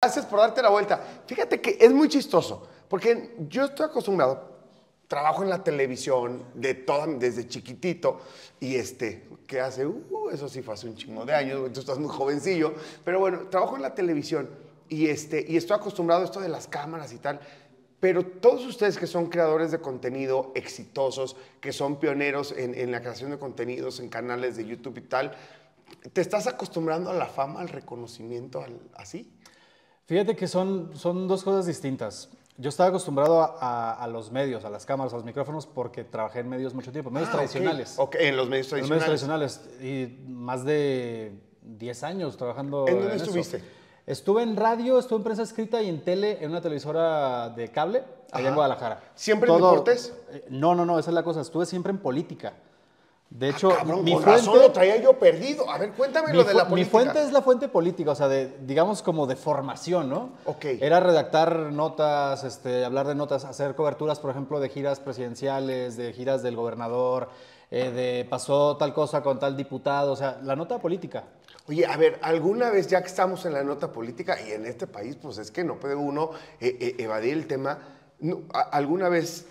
Gracias por darte la vuelta. Fíjate que es muy chistoso, porque yo estoy acostumbrado, trabajo en la televisión de toda, desde chiquitito, y este, que hace, uh, eso sí fue hace un chingo de años, tú estás muy jovencillo, pero bueno, trabajo en la televisión y, este, y estoy acostumbrado a esto de las cámaras y tal. Pero todos ustedes que son creadores de contenido exitosos, que son pioneros en, en la creación de contenidos en canales de YouTube y tal, ¿te estás acostumbrando a la fama, al reconocimiento, al, así? Fíjate que son, son dos cosas distintas. Yo estaba acostumbrado a, a, los medios, a las cámaras, a los micrófonos, porque trabajé en medios mucho tiempo, medios ah, tradicionales. Okay. en los medios tradicionales. En medios tradicionales. Y más de 10 años trabajando. ¿En dónde en estuviste? Estuve en radio, estuve en prensa escrita y en tele, en una televisora de cable, allá en Guadalajara. ¿Siempre en deportes? Eh, no, no, no, esa es la cosa. Estuve siempre en política. De ah, hecho, mi fuente, razón lo traía yo perdido. A ver, cuéntame lo de la política. Mi fuente es la fuente política, o sea, de, digamos como de formación, ¿no? Ok. Era redactar notas, este, hablar de notas, hacer coberturas, por ejemplo, de giras presidenciales, de giras del gobernador, eh, de pasó tal cosa con tal diputado, o sea, la nota política. Oye, a ver, alguna vez ya que estamos en la nota política y en este país, pues es que no puede uno eh, eh, evadir el tema. ¿Alguna vez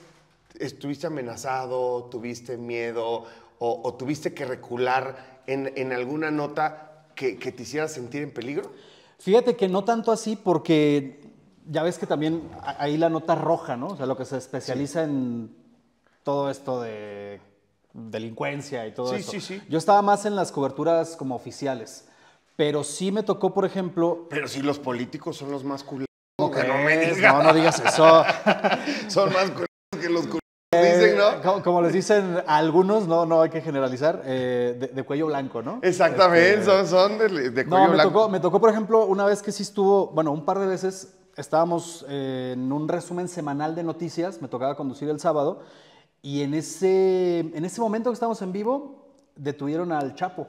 estuviste amenazado, tuviste miedo? o, tuviste que recular en, en alguna nota que, que, te hiciera sentir en peligro? Fíjate que no tanto así porque ya ves que también ahí la nota roja, ¿no? O sea, lo que se especializa en todo esto de delincuencia y todo eso. Sí, sí, sí. Yo estaba más en las coberturas como oficiales, pero sí me tocó, por ejemplo... Pero si los políticos son los más culeros. que no me digas. No, no digas eso. son más culeros que los culeros eh, como, les dicen algunos, no, no hay que generalizar, eh, de, cuello blanco, ¿no? Exactamente, este, son, de, cuello me blanco. Tocó, me tocó, por ejemplo, una vez que sí estuvo, bueno, un par de veces estábamos eh, en un resumen semanal de noticias, me tocaba conducir el sábado, y en ese, en ese momento que estábamos en vivo, detuvieron al Chapo.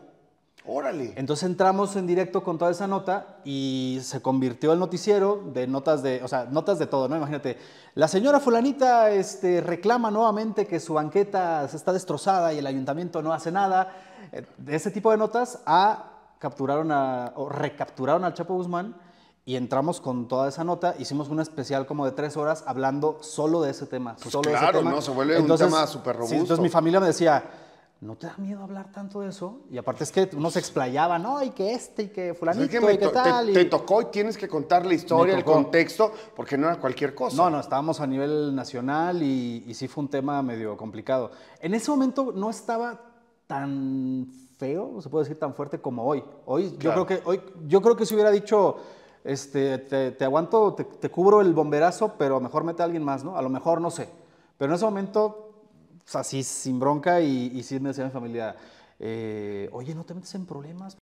Órale. Entonces entramos en directo con toda esa nota y se convirtió el noticiero de notas de, o sea, notas de todo, ¿no? Imagínate, la señora fulanita este, reclama nuevamente que su banqueta se está destrozada y el ayuntamiento no hace nada. Eh, de ese tipo de notas a capturaron o recapturaron al Chapo Guzmán y entramos con toda esa nota, hicimos una especial como de tres horas hablando solo de ese tema. Pues claro, ¿no? Se vuelve un tema súper robusto. entonces mi familia me decía, ¿No te da miedo hablar tanto de eso? Y aparte es que uno se explayaba, ¿no? Y que este, y que fulanito, y que tal. Te, tocó y tienes que contar la historia, el contexto, porque no era cualquier cosa. No, no, estábamos a nivel nacional y, sí fue un tema medio complicado. En ese momento no estaba tan feo, se puede decir tan fuerte como hoy. Hoy yo creo que hoy yo creo que si hubiera dicho este te, aguanto, te, te, cubro el bomberazo, pero mejor mete a alguien más, ¿no? A lo mejor no sé. Pero en ese momento o sea, sí, sin bronca y, sí me decía mi familia, eh, oye, no te metes en problemas,